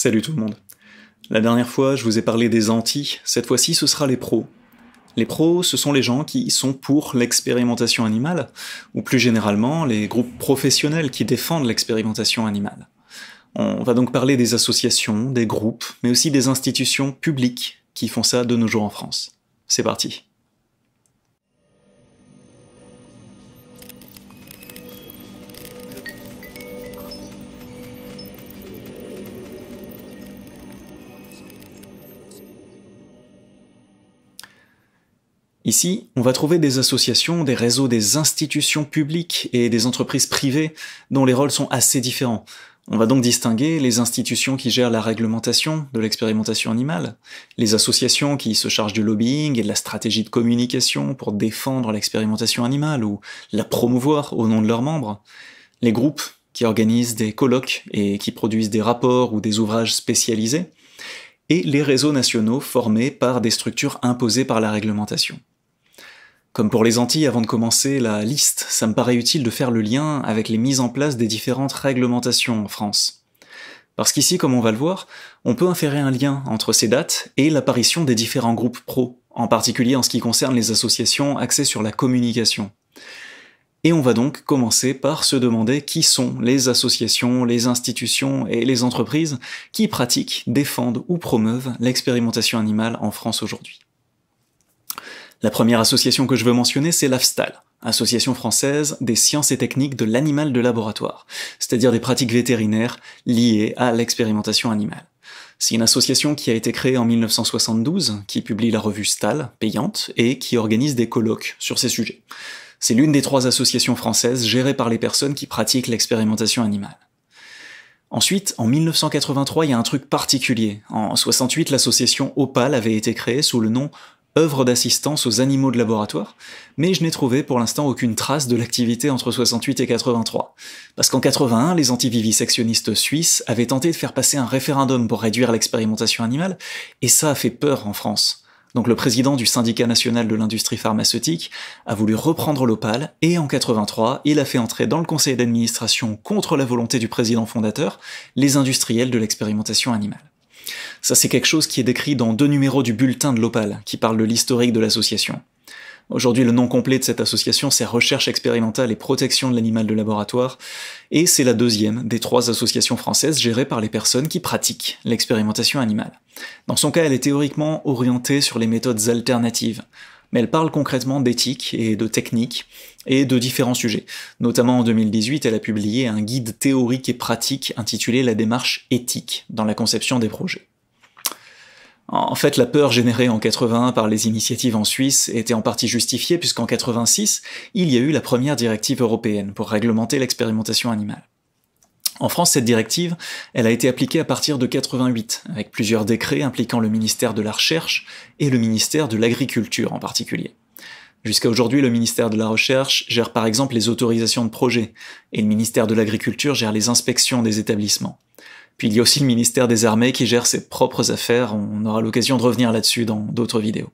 Salut tout le monde. La dernière fois, je vous ai parlé des anti, cette fois-ci ce sera les pros. Les pros, ce sont les gens qui sont pour l'expérimentation animale, ou plus généralement les groupes professionnels qui défendent l'expérimentation animale. On va donc parler des associations, des groupes, mais aussi des institutions publiques qui font ça de nos jours en France. C'est parti. Ici, on va trouver des associations, des réseaux, des institutions publiques et des entreprises privées dont les rôles sont assez différents. On va donc distinguer les institutions qui gèrent la réglementation de l'expérimentation animale, les associations qui se chargent du lobbying et de la stratégie de communication pour défendre l'expérimentation animale ou la promouvoir au nom de leurs membres, les groupes qui organisent des colloques et qui produisent des rapports ou des ouvrages spécialisés, et les réseaux nationaux formés par des structures imposées par la réglementation. Comme pour les Antilles, avant de commencer la liste, ça me paraît utile de faire le lien avec les mises en place des différentes réglementations en France. Parce qu'ici, comme on va le voir, on peut inférer un lien entre ces dates et l'apparition des différents groupes pro, en particulier en ce qui concerne les associations axées sur la communication. Et on va donc commencer par se demander qui sont les associations, les institutions et les entreprises qui pratiquent, défendent ou promeuvent l'expérimentation animale en France aujourd'hui. La première association que je veux mentionner, c'est l'AFSTAL, Association française des sciences et techniques de l'animal de laboratoire, c'est-à-dire des pratiques vétérinaires liées à l'expérimentation animale. C'est une association qui a été créée en 1972, qui publie la revue STAL, payante, et qui organise des colloques sur ces sujets. C'est l'une des trois associations françaises gérées par les personnes qui pratiquent l'expérimentation animale. Ensuite, en 1983, il y a un truc particulier. En 68, l'association Opal avait été créée sous le nom œuvre d'assistance aux animaux de laboratoire, mais je n'ai trouvé pour l'instant aucune trace de l'activité entre 68 et 83. Parce qu'en 81, les antivivisectionnistes suisses avaient tenté de faire passer un référendum pour réduire l'expérimentation animale, et ça a fait peur en France. Donc le président du syndicat national de l'industrie pharmaceutique a voulu reprendre l'opale, et en 83, il a fait entrer dans le conseil d'administration contre la volonté du président fondateur les industriels de l'expérimentation animale. Ça, c'est quelque chose qui est décrit dans deux numéros du bulletin de l'Opal, qui parle de l'historique de l'association. Aujourd'hui, le nom complet de cette association, c'est Recherche expérimentale et protection de l'animal de laboratoire, et c'est la deuxième des trois associations françaises gérées par les personnes qui pratiquent l'expérimentation animale. Dans son cas, elle est théoriquement orientée sur les méthodes alternatives, mais elle parle concrètement d'éthique et de technique et de différents sujets. Notamment en 2018, elle a publié un guide théorique et pratique intitulé La démarche éthique dans la conception des projets. En fait, la peur générée en 81 par les initiatives en Suisse était en partie justifiée puisqu'en 86, il y a eu la première directive européenne pour réglementer l'expérimentation animale. En France, cette directive, elle a été appliquée à partir de 88, avec plusieurs décrets impliquant le ministère de la Recherche et le ministère de l'Agriculture en particulier. Jusqu'à aujourd'hui, le ministère de la Recherche gère par exemple les autorisations de projets, et le ministère de l'Agriculture gère les inspections des établissements. Puis il y a aussi le ministère des Armées qui gère ses propres affaires, on aura l'occasion de revenir là-dessus dans d'autres vidéos.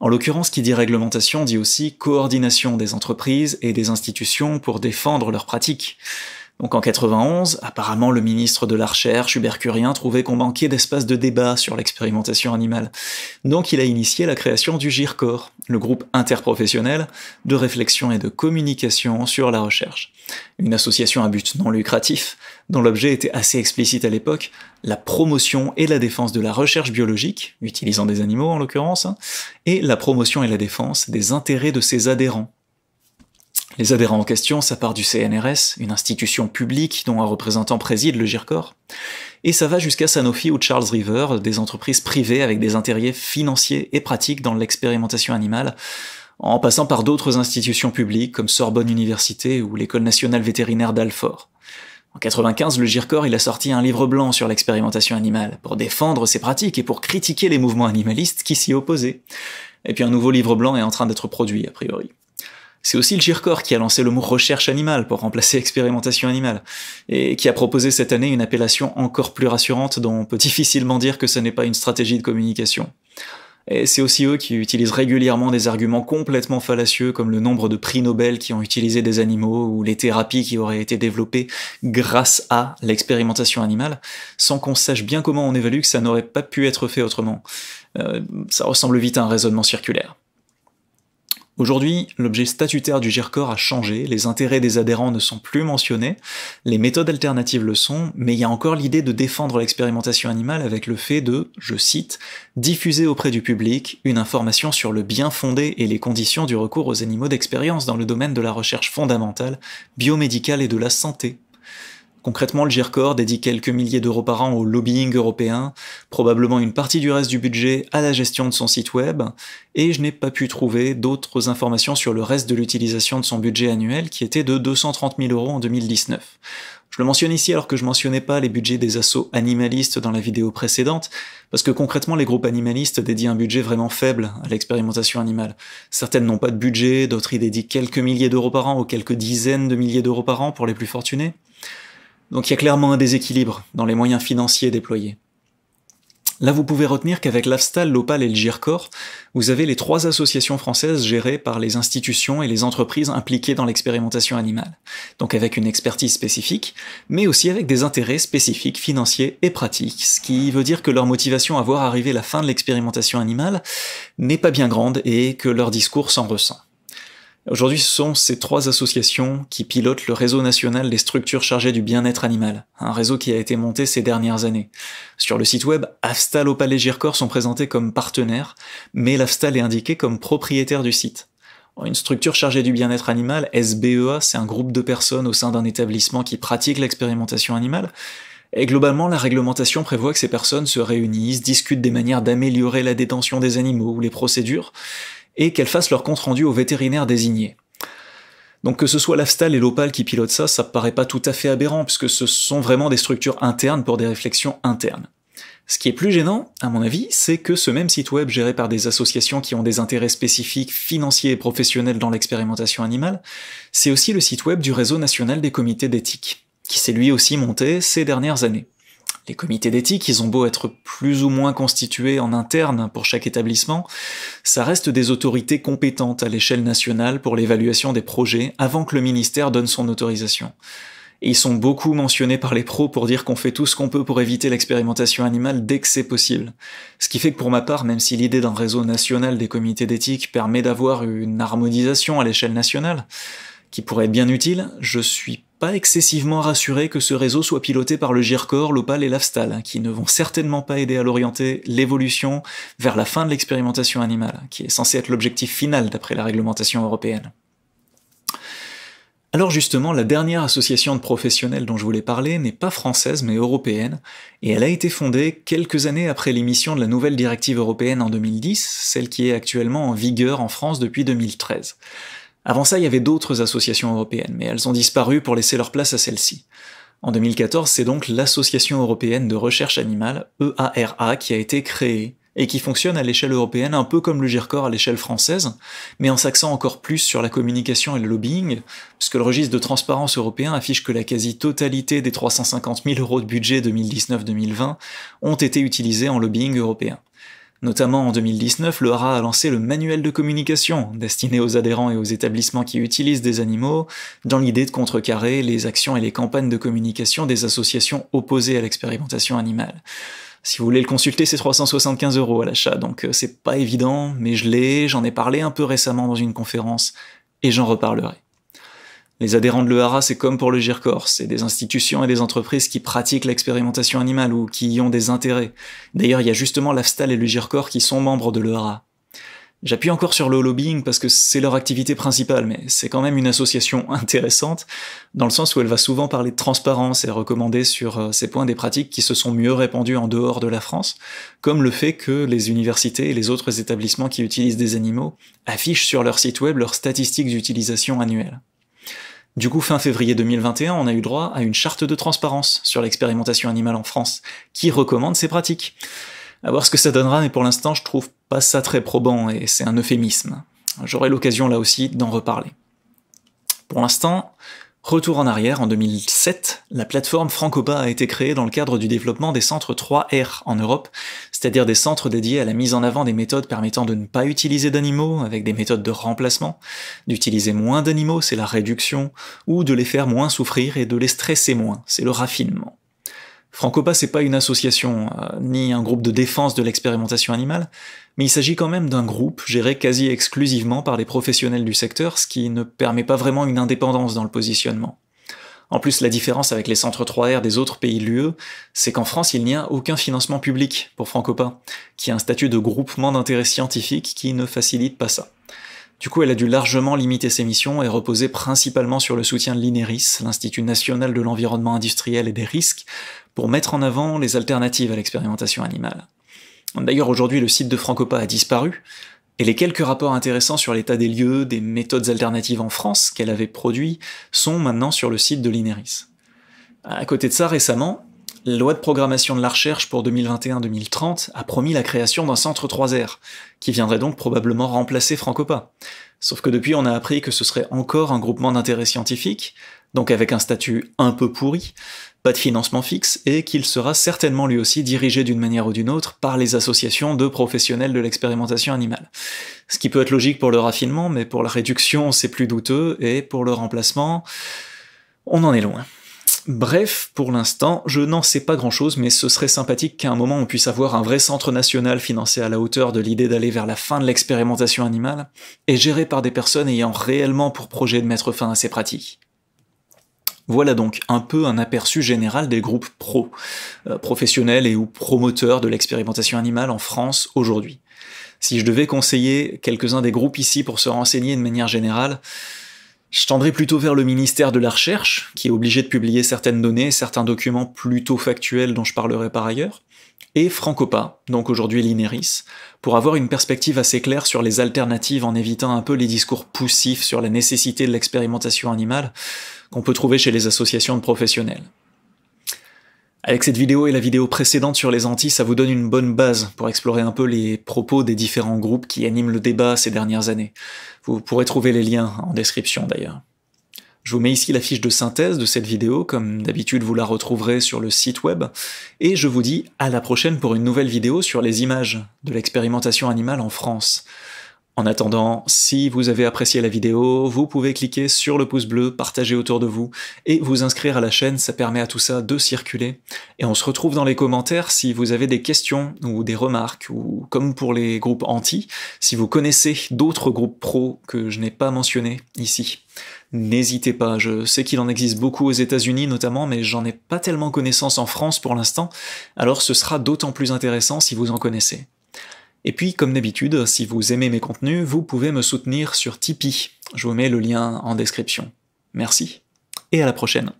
En l'occurrence, qui dit réglementation dit aussi coordination des entreprises et des institutions pour défendre leurs pratiques. Donc en 91, apparemment le ministre de la Recherche, Hubert Curien, trouvait qu'on manquait d'espace de débat sur l'expérimentation animale. Donc il a initié la création du GIRCOR, le groupe interprofessionnel de réflexion et de communication sur la recherche. Une association à but non lucratif, dont l'objet était assez explicite à l'époque, la promotion et la défense de la recherche biologique, utilisant des animaux en l'occurrence, et la promotion et la défense des intérêts de ses adhérents, les adhérents en question, ça part du CNRS, une institution publique dont un représentant préside le GIRCOR, et ça va jusqu'à Sanofi ou Charles River, des entreprises privées avec des intérêts financiers et pratiques dans l'expérimentation animale, en passant par d'autres institutions publiques comme Sorbonne Université ou l'École nationale vétérinaire d'Alfort. En 95, le GIRCOR il a sorti un livre blanc sur l'expérimentation animale, pour défendre ses pratiques et pour critiquer les mouvements animalistes qui s'y opposaient. Et puis un nouveau livre blanc est en train d'être produit, a priori. C'est aussi le GIRCOR qui a lancé le mot recherche animale pour remplacer expérimentation animale, et qui a proposé cette année une appellation encore plus rassurante dont on peut difficilement dire que ce n'est pas une stratégie de communication. Et c'est aussi eux qui utilisent régulièrement des arguments complètement fallacieux comme le nombre de prix Nobel qui ont utilisé des animaux ou les thérapies qui auraient été développées grâce à l'expérimentation animale, sans qu'on sache bien comment on évalue que ça n'aurait pas pu être fait autrement. Euh, ça ressemble vite à un raisonnement circulaire. Aujourd'hui, l'objet statutaire du GIRCOR a changé, les intérêts des adhérents ne sont plus mentionnés, les méthodes alternatives le sont, mais il y a encore l'idée de défendre l'expérimentation animale avec le fait de, je cite, diffuser auprès du public une information sur le bien fondé et les conditions du recours aux animaux d'expérience dans le domaine de la recherche fondamentale, biomédicale et de la santé. Concrètement, le GIRCOR dédie quelques milliers d'euros par an au lobbying européen, probablement une partie du reste du budget à la gestion de son site web, et je n'ai pas pu trouver d'autres informations sur le reste de l'utilisation de son budget annuel qui était de 230 000 euros en 2019. Je le mentionne ici alors que je mentionnais pas les budgets des assauts animalistes dans la vidéo précédente, parce que concrètement les groupes animalistes dédient un budget vraiment faible à l'expérimentation animale. Certaines n'ont pas de budget, d'autres y dédient quelques milliers d'euros par an ou quelques dizaines de milliers d'euros par an pour les plus fortunés. Donc il y a clairement un déséquilibre dans les moyens financiers déployés. Là, vous pouvez retenir qu'avec l'AFSTAL, l'OPAL et le GIRCOR, vous avez les trois associations françaises gérées par les institutions et les entreprises impliquées dans l'expérimentation animale, donc avec une expertise spécifique, mais aussi avec des intérêts spécifiques, financiers et pratiques, ce qui veut dire que leur motivation à voir arriver la fin de l'expérimentation animale n'est pas bien grande et que leur discours s'en ressent. Aujourd'hui, ce sont ces trois associations qui pilotent le réseau national des structures chargées du bien-être animal, un réseau qui a été monté ces dernières années. Sur le site web, Afstal, Opal et Gircor sont présentés comme partenaires, mais l'Afstal est indiqué comme propriétaire du site. Une structure chargée du bien-être animal, SBEA, c'est un groupe de personnes au sein d'un établissement qui pratique l'expérimentation animale, et globalement, la réglementation prévoit que ces personnes se réunissent, discutent des manières d'améliorer la détention des animaux ou les procédures, et qu'elles fassent leur compte rendu au vétérinaires désignés. Donc que ce soit l'Afstal et l'Opal qui pilotent ça, ça paraît pas tout à fait aberrant, puisque ce sont vraiment des structures internes pour des réflexions internes. Ce qui est plus gênant, à mon avis, c'est que ce même site web géré par des associations qui ont des intérêts spécifiques, financiers et professionnels dans l'expérimentation animale, c'est aussi le site web du Réseau national des comités d'éthique, qui s'est lui aussi monté ces dernières années. Les comités d'éthique, ils ont beau être plus ou moins constitués en interne pour chaque établissement, ça reste des autorités compétentes à l'échelle nationale pour l'évaluation des projets avant que le ministère donne son autorisation. Et ils sont beaucoup mentionnés par les pros pour dire qu'on fait tout ce qu'on peut pour éviter l'expérimentation animale dès que c'est possible. Ce qui fait que pour ma part, même si l'idée d'un réseau national des comités d'éthique permet d'avoir une harmonisation à l'échelle nationale, qui pourrait être bien utile, je suis pas excessivement rassuré que ce réseau soit piloté par le GIRCOR, l'OPAL et l'AFSTAL, hein, qui ne vont certainement pas aider à l'orienter l'évolution vers la fin de l'expérimentation animale, qui est censée être l'objectif final d'après la réglementation européenne. Alors justement, la dernière association de professionnels dont je voulais parler n'est pas française mais européenne, et elle a été fondée quelques années après l'émission de la nouvelle directive européenne en 2010, celle qui est actuellement en vigueur en France depuis 2013. Avant ça, il y avait d'autres associations européennes, mais elles ont disparu pour laisser leur place à celle-ci. En 2014, c'est donc l'Association européenne de recherche animale, EARA, qui a été créée, et qui fonctionne à l'échelle européenne un peu comme le GIRCOR à l'échelle française, mais en s'axant encore plus sur la communication et le lobbying, puisque le registre de transparence européen affiche que la quasi-totalité des 350 000 euros de budget 2019-2020 ont été utilisés en lobbying européen. Notamment en 2019, le RA a lancé le manuel de communication, destiné aux adhérents et aux établissements qui utilisent des animaux, dans l'idée de contrecarrer les actions et les campagnes de communication des associations opposées à l'expérimentation animale. Si vous voulez le consulter, c'est 375 euros à l'achat, donc euh, c'est pas évident, mais je l'ai, j'en ai parlé un peu récemment dans une conférence, et j'en reparlerai. Les adhérents de l'EHRA, c'est comme pour le GIRCOR, c'est des institutions et des entreprises qui pratiquent l'expérimentation animale ou qui y ont des intérêts. D'ailleurs, il y a justement l'AFSTAL et le GIRCOR qui sont membres de l'EHRA. J'appuie encore sur le lobbying parce que c'est leur activité principale, mais c'est quand même une association intéressante, dans le sens où elle va souvent parler de transparence et recommander sur euh, ces points des pratiques qui se sont mieux répandues en dehors de la France, comme le fait que les universités et les autres établissements qui utilisent des animaux affichent sur leur site web leurs statistiques d'utilisation annuelles. Du coup, fin février 2021, on a eu droit à une charte de transparence sur l'expérimentation animale en France, qui recommande ces pratiques. À voir ce que ça donnera, mais pour l'instant, je trouve pas ça très probant, et c'est un euphémisme. J'aurai l'occasion là aussi d'en reparler. Pour l'instant, Retour en arrière, en 2007, la plateforme Francopa a été créée dans le cadre du développement des centres 3R en Europe, c'est-à-dire des centres dédiés à la mise en avant des méthodes permettant de ne pas utiliser d'animaux avec des méthodes de remplacement, d'utiliser moins d'animaux, c'est la réduction, ou de les faire moins souffrir et de les stresser moins, c'est le raffinement. Francopa, c'est pas une association, euh, ni un groupe de défense de l'expérimentation animale, mais il s'agit quand même d'un groupe géré quasi exclusivement par les professionnels du secteur, ce qui ne permet pas vraiment une indépendance dans le positionnement. En plus, la différence avec les centres 3R des autres pays de l'UE, c'est qu'en France, il n'y a aucun financement public pour Francopa, qui a un statut de groupement d'intérêt scientifique qui ne facilite pas ça. Du coup, elle a dû largement limiter ses missions et reposer principalement sur le soutien de l'INERIS, l'Institut national de l'environnement industriel et des risques, pour mettre en avant les alternatives à l'expérimentation animale. D'ailleurs, aujourd'hui, le site de Francopa a disparu, et les quelques rapports intéressants sur l'état des lieux, des méthodes alternatives en France qu'elle avait produits sont maintenant sur le site de l'INERIS. À côté de ça, récemment, la loi de programmation de la recherche pour 2021-2030 a promis la création d'un centre 3R, qui viendrait donc probablement remplacer Francopa. Sauf que depuis, on a appris que ce serait encore un groupement d'intérêts scientifiques, donc avec un statut un peu pourri, pas de financement fixe, et qu'il sera certainement lui aussi dirigé d'une manière ou d'une autre par les associations de professionnels de l'expérimentation animale. Ce qui peut être logique pour le raffinement, mais pour la réduction c'est plus douteux, et pour le remplacement, on en est loin. Bref, pour l'instant, je n'en sais pas grand-chose, mais ce serait sympathique qu'à un moment on puisse avoir un vrai centre national financé à la hauteur de l'idée d'aller vers la fin de l'expérimentation animale, et géré par des personnes ayant réellement pour projet de mettre fin à ces pratiques. Voilà donc un peu un aperçu général des groupes pro, euh, professionnels et ou promoteurs de l'expérimentation animale en France aujourd'hui. Si je devais conseiller quelques-uns des groupes ici pour se renseigner de manière générale, je tendrai plutôt vers le ministère de la Recherche, qui est obligé de publier certaines données, certains documents plutôt factuels dont je parlerai par ailleurs, et Francopa, donc aujourd'hui l'INERIS, pour avoir une perspective assez claire sur les alternatives en évitant un peu les discours poussifs sur la nécessité de l'expérimentation animale qu'on peut trouver chez les associations de professionnels. Avec cette vidéo et la vidéo précédente sur les Antilles, ça vous donne une bonne base pour explorer un peu les propos des différents groupes qui animent le débat ces dernières années. Vous pourrez trouver les liens en description d'ailleurs. Je vous mets ici la fiche de synthèse de cette vidéo, comme d'habitude vous la retrouverez sur le site web, et je vous dis à la prochaine pour une nouvelle vidéo sur les images de l'expérimentation animale en France. En attendant, si vous avez apprécié la vidéo, vous pouvez cliquer sur le pouce bleu, partager autour de vous et vous inscrire à la chaîne, ça permet à tout ça de circuler. Et on se retrouve dans les commentaires si vous avez des questions ou des remarques, ou comme pour les groupes anti, si vous connaissez d'autres groupes pro que je n'ai pas mentionnés ici. N'hésitez pas, je sais qu'il en existe beaucoup aux États-Unis notamment, mais j'en ai pas tellement connaissance en France pour l'instant, alors ce sera d'autant plus intéressant si vous en connaissez. Et puis, comme d'habitude, si vous aimez mes contenus, vous pouvez me soutenir sur Tipeee. Je vous mets le lien en description. Merci, et à la prochaine.